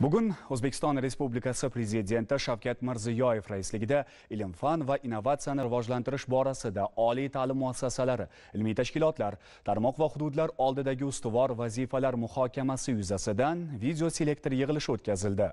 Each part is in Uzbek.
bugun o'zbekiston respublikasi prezidenti shavkat mirziyoyev raisligida ilm fan va innovatsiyani rivojlantirish borasida oliy ta'lim muassasalari ilmiy tashkilotlar tarmoq va hududlar oldidagi ustuvor vazifalar muhokamasi yuzasidan video selektor yig'ilishi o'tkazildi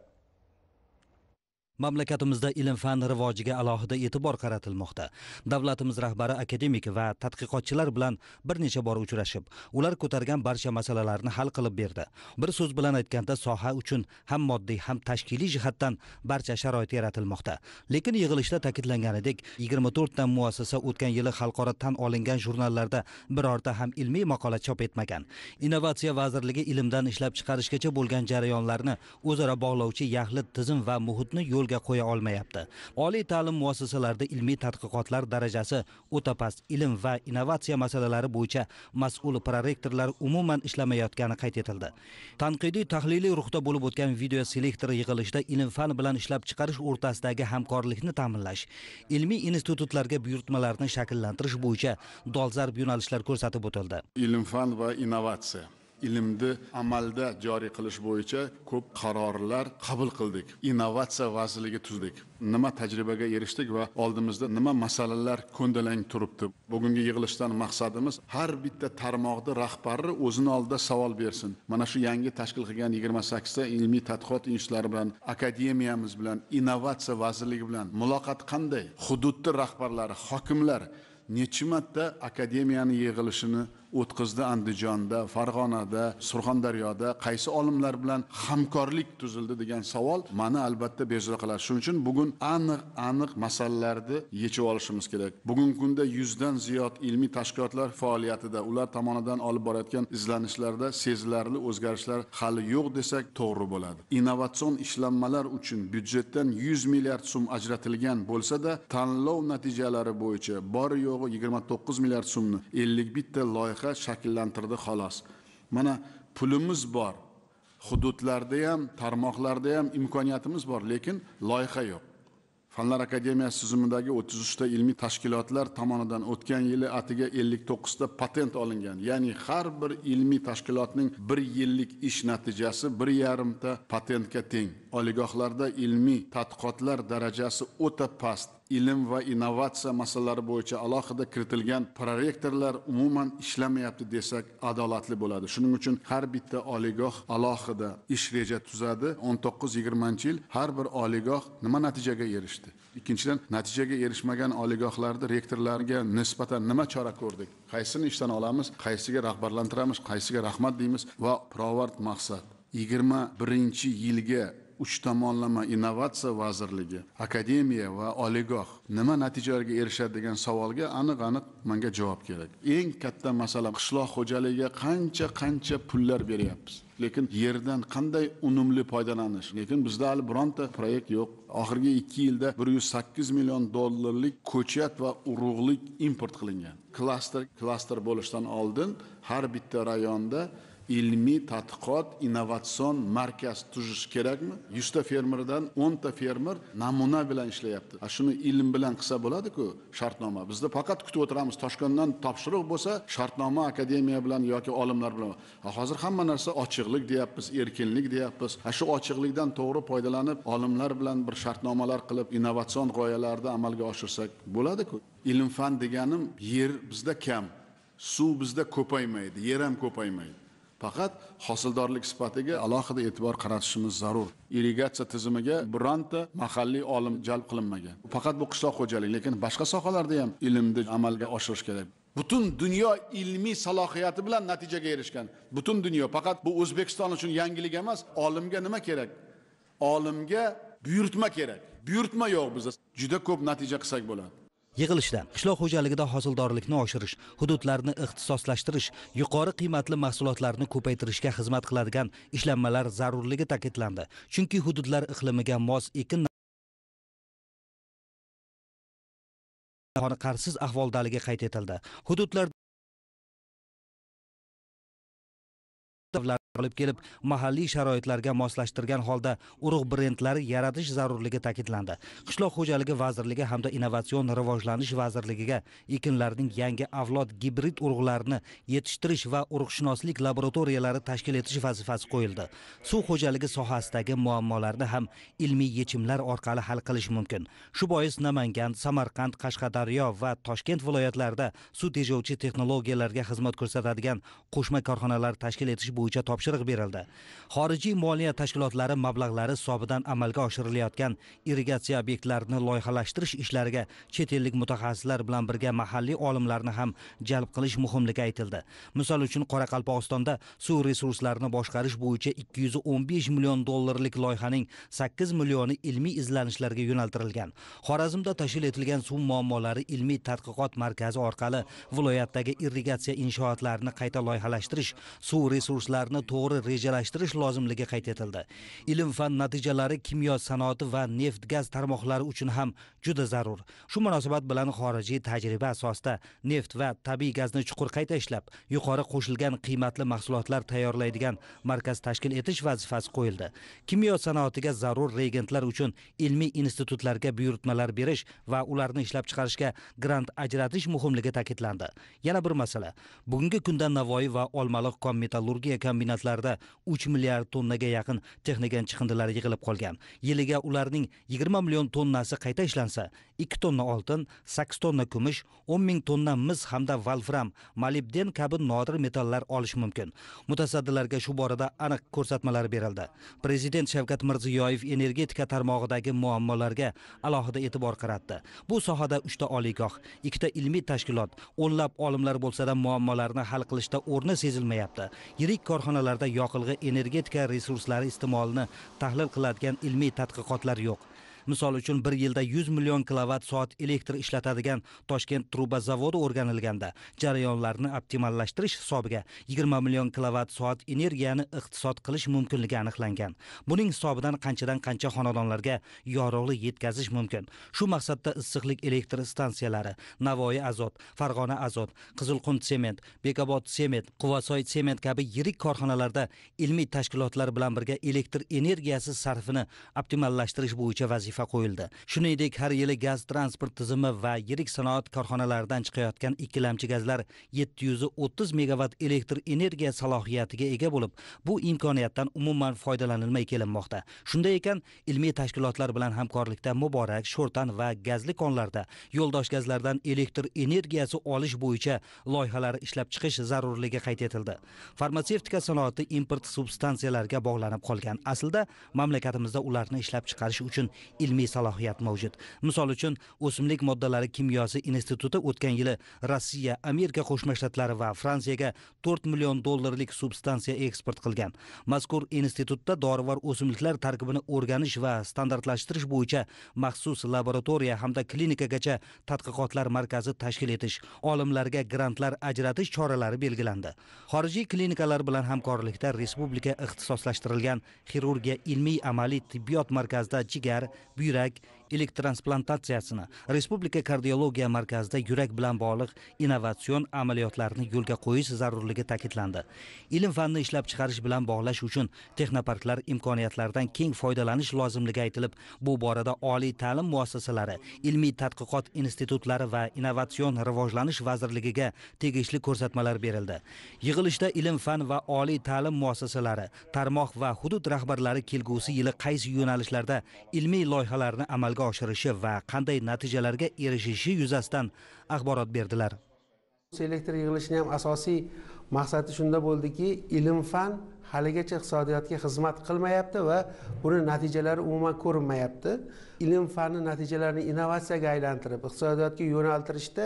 mamlakatimizda ilm fan rivojiga alohida e'tibor qaratilmoqda davlatimiz rahbari akademik va tadqiqotchilar bilan bir necha bor uchrashib ular ko'targan barcha masalalarni hal qilib berdi bir so'z bilan aytganda soha uchun ham moddiy ham tashkiliy jihatdan barcha sharoit yaratilmoqda lekin yig'ilishda ta'kidlanganidek yigirma to'rtta muassasa o'tgan yili xalqaro tan olingan jurnallarda birorta ham ilmiy maqola chop etmagan innovatsiya vazirligi ilmdan ishlab chiqarishgacha bo'lgan jarayonlarni o'zaro bog'lovchi yaxlit tizim va muhitni yo'l yo'lga qo'ya olmayapti oliy ta'lim muassasalarida ilmiy tadqiqotlar darajasi o'ta past ilm va innovatsiya masalalari bo'yicha mas'ul prorektorlar umuman ishlamayotgani qayd etildi tanqidiy tahliliy ruhda bo'lib o'tgan video selektor yig'ilishida ilm fan bilan ishlab chiqarish o'rtasidagi hamkorlikni ta'minlash ilmiy institutlarga buyurtmalarni shakllantirish bo'yicha dolzarb yo'nalishlar ko'rsatib o'tildi ilm fan va innovatsiya ilmni amalda joriy qilish bo'yicha ko'p qarorlar qabul qildik innovatsiya vazirligi tuzdik nima tajribaga erishdik va oldimizda nima masalalar ko'ndalang turibdi bugungi yig'ilishdan maqsadimiz har bitta tarmoqni rahbari o'zini oldida savol bersin mana shu yangi tashkil qilgan yigirma sakkizta ilmiy tadqiqot institutlari bilan akademiyamiz bilan innovatsiya vazirligi bilan muloqot qanday hududni rahbarlari hokimlar necha marta akademiyani yig'ilishini o'tkazdi andijonda farg'onada surxondaryoda qaysi olimlar bilan hamkorlik tuzildi degan savol mani albatta bezovta qiladi shuning uchun bugun aniq aniq masalalarni yechib olishimiz kerak bugungi kunda yuzdan ziyod ilmiy tashkilotlar faoliyatida ular tomonidan olib borayotgan izlanishlarda sezilarli o'zgarishlar hali yo'q desak to'g'ri bo'ladi innovatsion ishlanmalar uchun byudjetdan yuz milliard so'm ajratilgan bo'lsada tanlov natijalari bo'yicha bor yo'g'i yigirma to'qqiz milliard so'mni ellik bitta loyiha boshqa shakllantirdi xolos mana pulimiz bor hududlarda ham tarmoqlarda ham imkoniyatimiz bor lekin loyiha yo'q fanlar akademiyasi tizimidagi o'ttiz uchta ilmiy tashkilotlar tomonidan o'tgan yili atiga ellik to'qqizta patent olingan ya'ni har bir ilmiy tashkilotning bir yillik ish natijasi bir yarimta patentga teng oliygohlarda ilmiy tadqiqotlar darajasi o'ta past ilm va innovatsiya masalalari bo'yicha alohida kiritilgan prorektorlar umuman ishlamayapti desak adolatli bo'ladi shuning uchun har bitta oliygoh alohida ish reja tuzadi o'n to'qqiz yigirmanchi yil har bir oliygoh nima natijaga erishdi ikkinchidan natijaga erishmagan oliygohlarni rektorlarga nisbatan nima chora ko'rdik qaysini ishdan olamiz qaysiga rag'batlantiramiz qaysiga rahmat deymiz va pirovard maqsad yigirma birinchi yilga uch tomonlama innovatsiya vazirligi akademiya va oliygoh nima natijalarga erishadi degan savolga aniq aniq menga javob kerak eng katta masala qishloq xo'jaligiga qancha qancha pullar beryapmiz lekin yerdan qanday unumli foydalanish lekin bizda hali bironta proyekt yo'q oxirgi ikki yilda bir yuz sakkiz million dollarlik ko'chat va urug'lik import qilingan klaster klaster bo'lishdan oldin har bitta rayonda ilmiy tadqiqot innovatsion markaz tuzish kerakmi yuzta fermerdan o'nta fermer namuna bilan ishlayapti a shuni ilm bilan qilsa bo'ladiku shartnoma bizda faqat kutib o'tiramiz toshkentdan topshiriq bo'lsa shartnoma akademiya bilan yoki olimlar bilan hozir hamma narsa ochiqlik deyapmiz erkinlik deyapmiz a shu ochiqlikdan to'g'ri foydalanib olimlar bilan bir shartnomalar qilib innovatsion g'oyalarni amalga oshirsak bo'ladiku ilm fan deganim yer bizda kam suv bizda ko'paymaydi yer ham ko'paymaydi faqat hosildorlik sifatiga alohida e'tibor qaratishimiz zarur irrigatsiya tizimiga bironta mahalliy olim jalb qilinmagan faqat bu qishloq xo'jaligi lekin boshqa sohalarda ham ilmni amalga oshirish kerak butun dunyo ilmiy salohiyati bilan natijaga erishgan butun dunyo faqat bu o'zbekiston uchun yangilik emas olimga nima kerak olimga buyurtma kerak buyurtma yo'q bizda juda ko'p natija qilsak bo'ladi yig'ilishda qishloq xo'jaligida hosildorlikni oshirish hududlarni ixtisoslashtirish yuqori qiymatli mahsulotlarni ko'paytirishga xizmat qiladigan ishlanmalar zarurligi ta'kidlandi chunki hududlar iqlimiga mos ekin qarsiz ahvoldaligi qayd etildi hududlarda olib kelib mahalliy sharoitlarga moslashtirgan holda urug' brendlari yaratish zarurligi ta'kidlandi qishloq xo'jaligi vazirligi hamda innovatsion rivojlanish vazirligiga ekinlarning yangi avlod gibrid urug'larini yetishtirish va urug'shunoslik laboratoriyalari tashkil etish vazifasi qo'yildi suv xo'jaligi sohasidagi muammolarni ham ilmiy yechimlar orqali hal qilish mumkin shu bois namangan samarqand qashqadaryo va toshkent viloyatlarida suv tejovchi texnologiyalarga xizmat ko'rsatadigan qo'shma korxonalar tashkil etish bo'yicha bo'yicha topshiriq berildi xorijiy moliya tashkilotlari mablag'lari hisobidan amalga oshirilayotgan irrigatsiya obyektlarini loyihalashtirish ishlariga chet ellik mutaxassislar bilan birga mahalliy olimlarni ham jalb qilish muhimligi aytildi misol uchun qoraqalpog'istonda suv resurslarini boshqarish bo'yicha ikki yuz o'n besh million dollarlik loyihaning sakkiz millioni ilmiy izlanishlarga yo'naltirilgan xorazmda tashkil etilgan suv muammolari ilmiy tadqiqot markazi orqali viloyatdagi irrigatsiya inshootlarini qayta loyihalashtirish suv resurslari ishlarni to'g'ri rejalashtirish lozimligi qayd etildi ilm fan natijalari kimyo sanoati va neft gaz tarmoqlari uchun ham juda zarur shu munosabat bilan xorijiy tajriba asosida neft va tabiiy gazni chuqur qayta ishlab yuqori qo'shilgan qiymatli mahsulotlar tayyorlaydigan markaz tashkil etish vazifasi qo'yildi kimyo sanoatiga zarur reagentlar uchun ilmiy institutlarga buyurtmalar berish va ularni ishlab chiqarishga grant ajratish muhimligi ta'kidlandi yana bir masala bugungi kunda navoiy va olmaliq kon metallurgiya kombinatlarida 3 milliard tonnaga yaqin texnogen chiqindilari yig'ilib qolgan yiliga ularning 20 million tonnasi qayta ishlansa 2 tonna oltin 8 tonna kumush 10 ming tonna mis hamda valfram molibden kabi nodir metallar olish mumkin mutasaddilarga shu borada aniq ko'rsatmalar berildi prezident shavkat mirziyoyev energetika tarmog'idagi muammolarga alohida e'tibor qaratdi bu sohada 3 ta oliygoh 2 ta ilmiy tashkilot o'nlab olimlar bo'lsa-da muammolarni hal qilishda o'rni sezilmayapti yirik korxonalarda yoqilg'i energetika resurslari iste'molini tahlil qiladigan ilmiy tadqiqotlar yo'q misol uchun bir yilda yuz million kilovatt soat elektr ishlatadigan toshkent truba zavodi o'rganilganda jarayonlarni optimallashtirish hisobiga yigirma million kilovatt soat energiyani iqtisod qilish mumkinligi aniqlangan buning hisobidan qanchadan qancha xonadonlarga yorug'lik yetkazish mumkin shu maqsadda issiqlik elektr stansiyalari navoiy azot farg'ona azot qizilqum sement bekobod sement quvasoy sement kabi yirik korxonalarda ilmiy tashkilotlar bilan birga elektr energiyasi sarfini optimallashtirish bo'yicha vazifa vazifa qo'yildi shuningdek har yili gaz transport tizimi va yirik sanoat korxonalaridan chiqayotgan ikkilamchi gazlar yetti yuz o'ttiz megavat elektr energiya salohiyatiga ega bo'lib bu imkoniyatdan umuman foydalanilmay kelinmoqda shunday ekan ilmiy tashkilotlar bilan hamkorlikda muborak sho'rtan va gazli konlarda yo'ldosh gazlardan elektr energiyasi olish bo'yicha loyihalar ishlab chiqish zarurligi qayd etildi farmatsevtika sanoati import substansiyalarga bog'lanib qolgan aslida mamlakatimizda ularni ishlab chiqarish uchun ilmiy salohiyat mavjud misol uchun o'simlik moddalari kimyosi instituti o'tgan yili rossiya amerika qo'shma shtatlari va fransiyaga to'rt million dollarlik substansiya eksport qilgan mazkur institutda dorivor o'simliklar tarkibini o'rganish va standartlashtirish bo'yicha maxsus laboratoriya hamda klinikagacha tadqiqotlar markazi tashkil etish olimlarga grantlar ajratish choralari belgilandi xorijiy klinikalar bilan hamkorlikda respublika ixtisoslashtirilgan xirurgiya ilmiy amaliy tibbiyot markazida jigar büyürək transplantatsiyasini respublika kardiologiya markazida yurak bilan bog'liq innovatsion amaliyotlarni yo'lga qo'yish zarurligi ta'kidlandi ilm fanni ishlab chiqarish bilan bog'lash uchun texnoparklar imkoniyatlaridan keng foydalanish lozimligi aytilib bu borada oliy ta'lim muassasalari ilmiy tadqiqot institutlari va innovatsion rivojlanish vazirligiga tegishli ko'rsatmalar berildi yig'ilishda ilm fan va oliy ta'lim muassasalari tarmoq va hudud rahbarlari kelgusi yili qaysi yo'nalishlarda ilmiy loyihalarni amalga amalga oshirishi va qanday natijalarga erishishi yuzasidan axborot berdilar elektr yig'ilishini ham asosiy maqsadi shunda bo'ldiki ilm fan haligacha iqtisodiyotga xizmat qilmayapti va buni natijalari umuman ko'rinmayapti ilm fanni natijalarini innovatsiyaga aylantirib iqtisodiyotga yo'naltirishda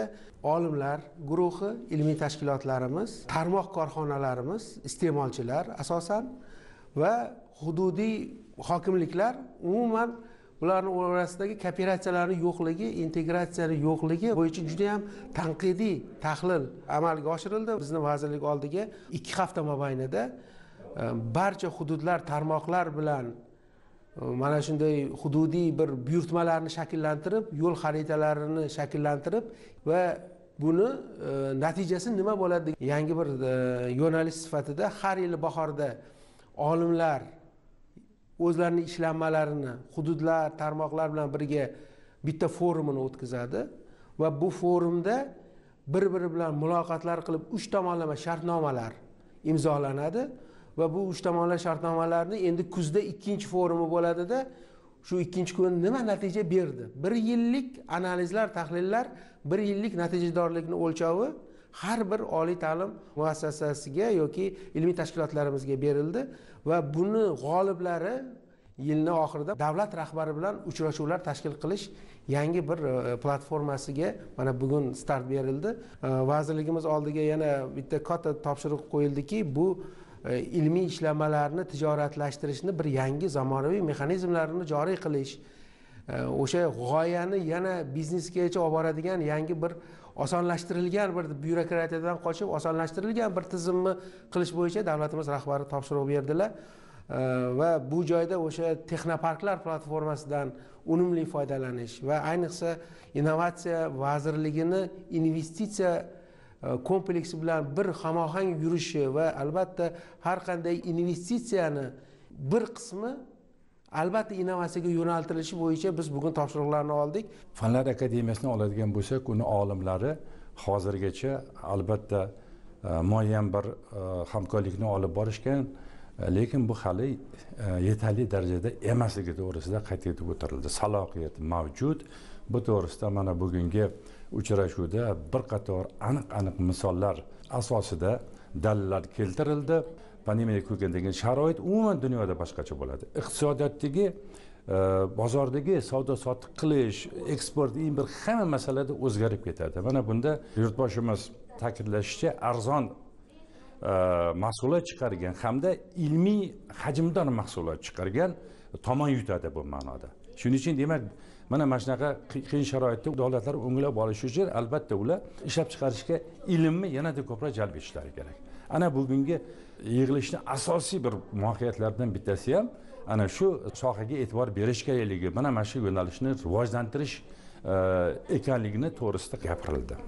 olimlar guruhi ilmiy tashkilotlarimiz tarmoq korxonalarimiz iste'molchilar asosan va hududiy hokimliklar umuman bularni orasidagi kooperatsiyalarni yo'qligi integratsiyani yo'qligi bo'yicha juda yam tanqidiy tahlil amalga oshirildi bizni vazirlik oldiga ikki hafta mobaynida e, barcha hududlar tarmoqlar bilan e, mana shunday hududiy bir buyurtmalarni shakllantirib yo'l xaritalarini shakllantirib va buni e, natijasi nima bo'ladi yangi bir yo'nalish sifatida har yili bahorda olimlar o'zlarini ishlanmalarini hududlar tarmoqlar bilan birga bitta forumini o'tkazadi va bu forumda bir biri bilan muloqotlar qilib uch tomonlama shartnomalar imzolanadi va bu uch tomonlama shartnomalarni endi kuzda ikkinchi forumi bo'ladida shu ikkinchi kun nima natija berdi bir yillik analizlar tahlillar bir yillik natijadorlikni o'lchovi har bir oliy ta'lim muassasasiga yoki ilmiy tashkilotlarimizga berildi va buni g'oliblari yilni oxirida davlat rahbari bilan uchrashuvlar tashkil qilish yangi bir e, platformasiga mana bugun start berildi e, vazirligimiz oldiga yana bitta katta topshiriq qo'yildiki bu e, ilmiy ishlanmalarni tijoratlashtirishni bir yangi zamonaviy mexanizmlarini joriy qilish o'sha g'oyani yana biznesgacha olib boradigan yangi bir osonlashtirilgan bir byurokratiyadan qochib osonlashtirilgan bir tizimni qilish bo'yicha davlatimiz rahbari topshiriq berdilar va bu joyda o'sha texnoparklar platformasidan unumli foydalanish va ayniqsa innovatsiya vazirligini investitsiya e, kompleksi bilan bir hamohang yurishi va albatta har qanday investitsiyani bir qismi albatta innovatsiyaga yo'naltirilishi bo'yicha biz bugun topshiriqlarni oldik fanlar akademiyasini oladigan bo'lsak uni olimlari hozirgacha albatta e, muayyan bir e, hamkorlikni olib borishgan e, lekin bu hali yetarli darajada emasligi to'g'risida qayd etib o'tirildi salohiyat mavjud bu to'g'risida mana bugungi uchrashuvda bir qator aniq aniq misollar asosida dalillar keltirildi pandemiya kelgandan keyin sharoit umuman dunyoda boshqacha bo'ladi iqtisodiyotdagi e, bozordagi savdo sotiq qilish eksport import hamma masalada o'zgarib ketadi mana bunda yurtboshimiz ta'kidlashicha arzon e, mahsulot chiqargan hamda ilmiy hajmdor mahsulot chiqargan tomon yutadi bu ma'noda shuning uchun demak mana mana shunaqa qiyin sharoitda davlatlar o'nglab olish uchun albatta ular ishlab chiqarishga ilmni yanada ko'proq jalb etishlari kerak ana bugungi yig'ilishni asosiy bir mohiyatlaridan bittasi ham ana shu sohaga e'tibor berish kerakligi mana mana shu yo'nalishni rivojlantirish e, ekanligini to'g'risida gapirildi